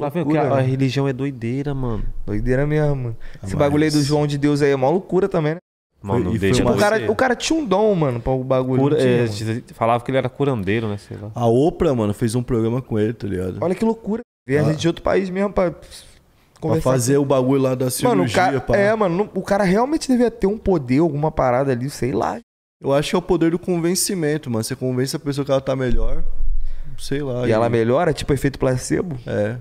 Pra ver que a, a, né? religião é doideira, mano. Doideira mesmo, mano. Mas... Ah, Esse bagulho aí do João de Deus aí é mó loucura também, né? Mano, foi, tipo, o cara, o cara tinha um dom, mano, pra o bagulho. Cura, tinha, é, falava que ele era curandeiro, né? Sei lá. A Oprah, mano, fez um programa com ele, tá ligado? Olha que loucura. Viagem ah. de outro país mesmo pra Pra fazer com... o bagulho lá da cirurgia, mano, cara, pra... É, mano, o cara realmente devia ter um poder, alguma parada ali, sei lá. Eu acho que é o poder do convencimento, mano. Você convence a pessoa que ela tá melhor, sei lá. E aí, ela melhora, tipo efeito placebo? É.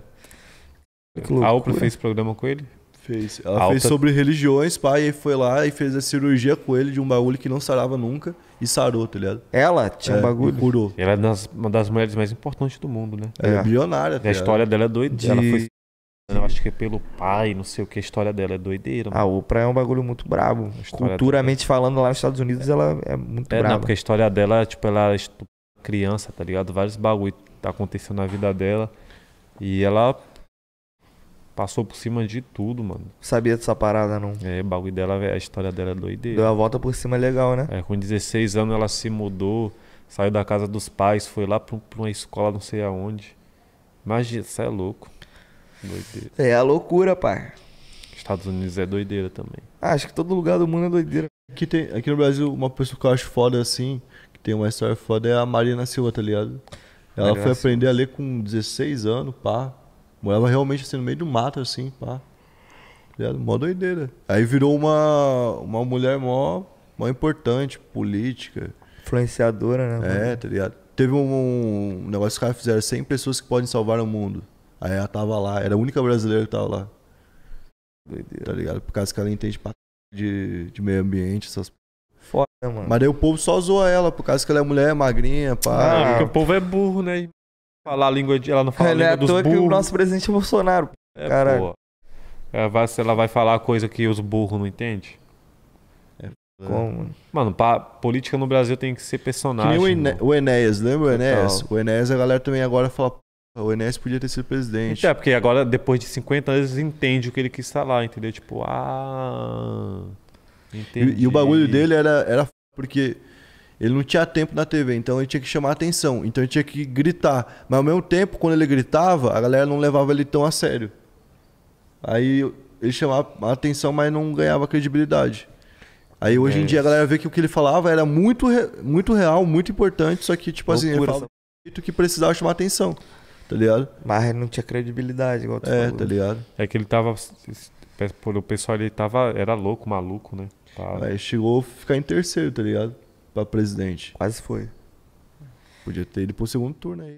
A Oprah fez programa com ele? Fez. Ela Alta. fez sobre religiões, pai, e foi lá e fez a cirurgia com ele de um bagulho que não sarava nunca e sarou, tá ligado? Ela tinha é, um bagulho? Curou. Ela é das, uma das mulheres mais importantes do mundo, né? é, é bilionária. A tá história dela é doida. De... Ela foi... Eu acho que é pelo pai, não sei o que. A história dela é doideira. Mano. A Oprah é um bagulho muito brabo. Culturamente dela... É falando, lá nos Estados Unidos, é. ela é muito é, braba. Não, porque a história dela, tipo, ela é criança, tá ligado? Vários bagulhos tá acontecendo na vida dela. E ela Passou por cima de tudo, mano. Sabia dessa parada, não? É, o bagulho dela, a história dela é doideira. Deu a volta por cima é legal, né? É, com 16 anos ela se mudou, saiu da casa dos pais, foi lá pra, uma escola não sei aonde. Imagina, isso é louco. Doideira. É a é loucura, pai. Estados Unidos é doideira também. Ah, acho que todo lugar do mundo é doideira. Aqui, tem, aqui no Brasil, uma pessoa que eu acho foda assim, que tem uma história foda, é a Marina Silva, tá ligado? Ela Marina foi aprender a ler com 16 anos, pá. Morava realmente assim no meio do mato, assim, pá. Ligado? É mó doideira. Aí virou uma, uma mulher mó, mó importante, política. Influenciadora, né? É, tá ligado? Teve um, um negócio que os caras fizeram 100 pessoas que podem salvar o mundo. Aí ela tava lá, era a única brasileira que tava lá. Doideira. Tá ligado? Por causa que ela entende de, de meio ambiente, essas Foda, mano. Mas daí o povo só zoa ela, por causa que ela é mulher, magrinha, pá. Ah, porque o povo é burro, né? falar a língua de. Ela não fala Ele a é língua é dos burros. que o nosso presidente é Bolsonaro. É, cara. Ela é, vai, ela vai falar coisa que os burros não entendem? É, né? Como? Mano, pra, política no Brasil tem que ser personagem. Que o, o, Enéas, lembra o Enéas? O Enéas, a galera também agora fala. O Enéas podia ter sido presidente. Então, é, porque agora, depois de 50 anos, entende o que ele quis falar, entendeu? Tipo, ah. Entendi. E, e o bagulho dele era, era porque ele não tinha tempo na TV, então ele tinha que chamar atenção, então ele tinha que gritar. Mas ao mesmo tempo, quando ele gritava, a galera não levava ele tão a sério. Aí ele chamava atenção, mas não ganhava credibilidade. Aí hoje é em dia a galera vê que o que ele falava era muito, muito real, muito importante, só que, tipo Loucura. assim, ele falava jeito que precisava chamar atenção, tá ligado? Mas não tinha credibilidade, igual tu É, falou. tá ligado? É que ele tava. O pessoal ele tava. Era louco, maluco, né? Aí chegou a ficar em terceiro, tá ligado? para presidente. Quase foi. Podia ter ido pro segundo turno aí.